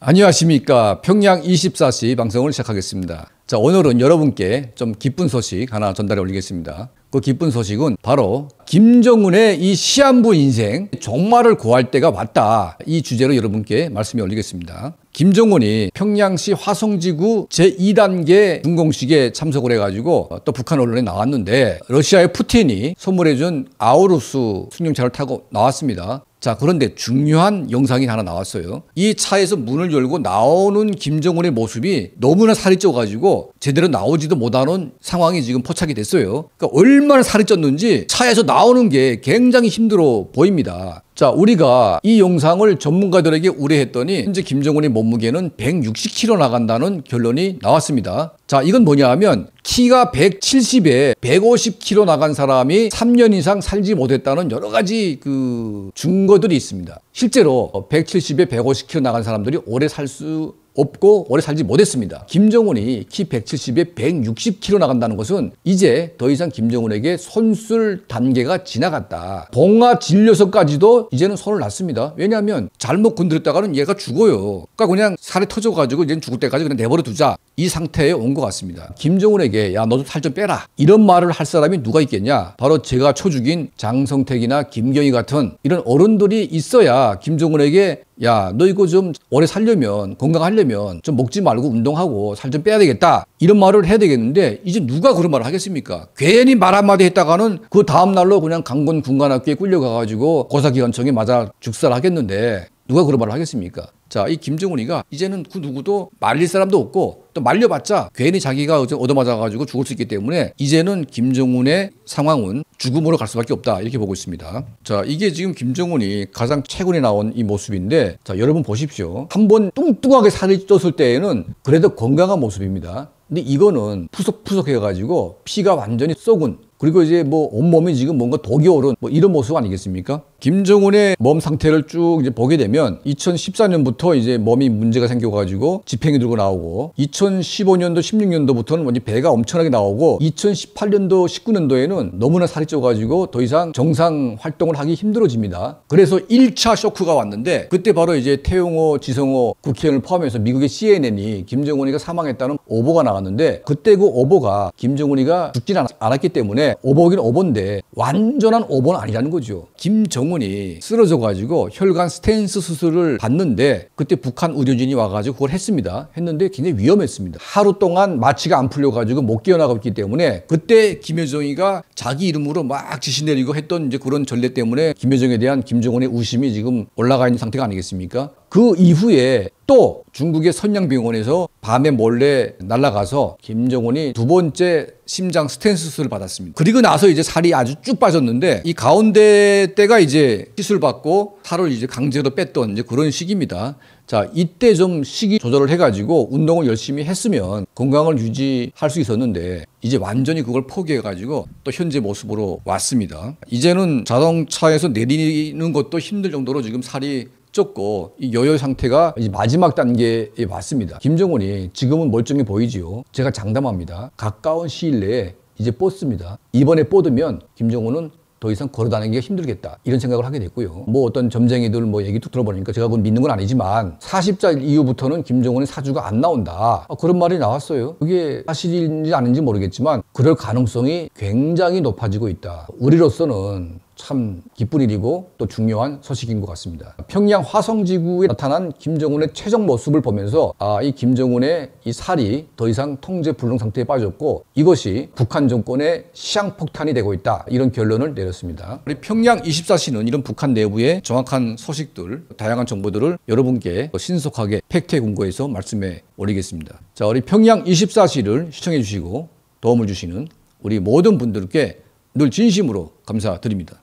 안녕하십니까. 평양 24시 방송을 시작하겠습니다. 자, 오늘은 여러분께 좀 기쁜 소식 하나 전달해 올리겠습니다. 그 기쁜 소식은 바로 김정은의 이 시한부 인생 종말을 구할 때가 왔다. 이 주제로 여러분께 말씀해 올리겠습니다. 김정은이 평양시 화성지구 제2단계 준공식에 참석을 해가지고 또 북한 언론에 나왔는데 러시아의 푸틴이 선물해준 아우루스 승용차를 타고 나왔습니다. 자, 그런데 중요한 영상이 하나 나왔어요. 이 차에서 문을 열고 나오는 김정은의 모습이 너무나 살이 쪄가지고 제대로 나오지도 못하는 상황이 지금 포착이 됐어요. 그러니까 얼마나 살이 쪘는지 차에서 나오는 게 굉장히 힘들어 보입니다. 자, 우리가 이 영상을 전문가들에게 우려했더니 현재 김정은의 몸무게는 160kg 나간다는 결론이 나왔습니다. 자, 이건 뭐냐 하면 키가 170에 150kg 나간 사람이 3년 이상 살지 못했다는 여러 가지 그 증거들이 있습니다. 실제로 170에 150kg 나간 사람들이 오래 살수 없고 오래 살지 못했습니다. 김정은이 키 170에 160kg 나간다는 것은 이제 더 이상 김정은에게 손술 단계가 지나갔다. 봉화 진료소까지도 이제는 손을 놨습니다. 왜냐하면 잘못 건드렸다가는 얘가 죽어요. 그러니까 그냥 살이 터져가지고 이제 죽을 때까지 그냥 내버려 두자. 이 상태에 온 것 같습니다. 김정은에게 야 너도 살 좀 빼라 이런 말을 할 사람이 누가 있겠냐? 바로 제가 초죽인 장성택이나 김경희 같은 이런 어른들이 있어야 김정은에게 야, 너 이거 좀 오래 살려면, 건강하려면 좀 먹지 말고 운동하고 살 좀 빼야 되겠다. 이런 말을 해야 되겠는데, 이제 누가 그런 말을 하겠습니까? 괜히 말 한마디 했다가는 그 다음날로 그냥 강건 군관학교에 끌려가가지고 고사기관청에 맞아 죽살 하겠는데, 누가 그런 말을 하겠습니까? 자, 이 김정은이가 이제는 그 누구도 말릴 사람도 없고, 또 말려봤자 괜히 자기가 얻어맞아가지고 죽을 수 있기 때문에 이제는 김정은의 상황은 죽음으로 갈 수밖에 없다 이렇게 보고 있습니다. 자 이게 지금 김정은이 가장 최근에 나온 이 모습인데 자 여러분 보십시오. 한 번 뚱뚱하게 살이 쪘을 때에는 그래도 건강한 모습입니다. 근데 이거는 푸석푸석해가지고 피가 완전히 썩은 그리고 이제 뭐 온몸이 지금 뭔가 독이 오른 뭐 이런 모습 아니겠습니까? 김정은의 몸 상태를 쭉 이제 보게 되면 2014년부터 이제 몸이 문제가 생겨가지고 집행이 들고 나오고 2015년도 16년도부터는 완전 배가 엄청나게 나오고 2018년도 19년도에는 너무나 살이 쪄가지고 더 이상 정상 활동을 하기 힘들어집니다. 그래서 1차 쇼크가 왔는데 그때 바로 이제 태용호, 지성호 국회의원을 포함해서 미국의 CNN이 김정은이가 사망했다는 오보가 나왔는데 그때 그 오보가 김정은이가 죽지 않았기 때문에 오보긴 오보인데 완전한 오보는 아니라는 거죠. 김정 어머니 쓰러져 가지고 혈관 스탠스 수술을 받는데 그때 북한 의료진이 와가지고 그걸 했습니다. 했는데 굉장히 위험했습니다. 하루 동안 마취가 안 풀려가지고 못 깨어나고 있기 때문에 그때 김여정이가 자기 이름으로 막 지시 내리고 했던 이제 그런 전례 때문에 김여정에 대한 김정은의 우심이 지금 올라가 있는 상태가 아니겠습니까? 그 이후에 또 중국의 선양병원에서 밤에 몰래 날아가서 김정은이 두 번째 심장 스탠 수술을 받았습니다. 그리고 나서 이제 살이 아주 쭉 빠졌는데 이 가운데 때가 이제 시술 받고 살을 이제 강제로 뺐던 이제 그런 시기입니다. 자, 이때 좀 시기 조절을 해가지고 운동을 열심히 했으면 건강을 유지할 수 있었는데 이제 완전히 그걸 포기해가지고 또 현재 모습으로 왔습니다. 이제는 자동차에서 내리는 것도 힘들 정도로 지금 살이 쫓고 이 여여 상태가 이제 마지막 단계에 왔습니다. 김정은이 지금은 멀쩡해 보이지요. 제가 장담합니다. 가까운 시일 내에 이제 뽑습니다. 이번에 뽑으면 김정은은 더 이상 걸어 다니기가 힘들겠다 이런 생각을 하게 됐고요. 뭐 어떤 점쟁이들 뭐 얘기 툭 들어보니까 제가 그건 믿는 건 아니지만 40자 이후부터는 김정은의 사주가 안 나온다 아, 그런 말이 나왔어요. 그게 사실인지 아닌지 모르겠지만 그럴 가능성이 굉장히 높아지고 있다. 우리로서는 참 기쁜 일이고 또 중요한 소식인 것 같습니다. 평양 화성지구에 나타난 김정은의 최종 모습을 보면서 아, 이 김정은의 이 살이 더 이상 통제 불능 상태에 빠졌고 이것이 북한 정권의 시향폭탄이 되고 있다. 이런 결론을 내렸습니다. 우리 평양 24시는 이런 북한 내부의 정확한 소식들, 다양한 정보들을 여러분께 신속하게 팩트 공고에서 말씀해 올리겠습니다. 자, 우리 평양 24시를 시청해 주시고 도움을 주시는 우리 모든 분들께 늘 진심으로 감사드립니다.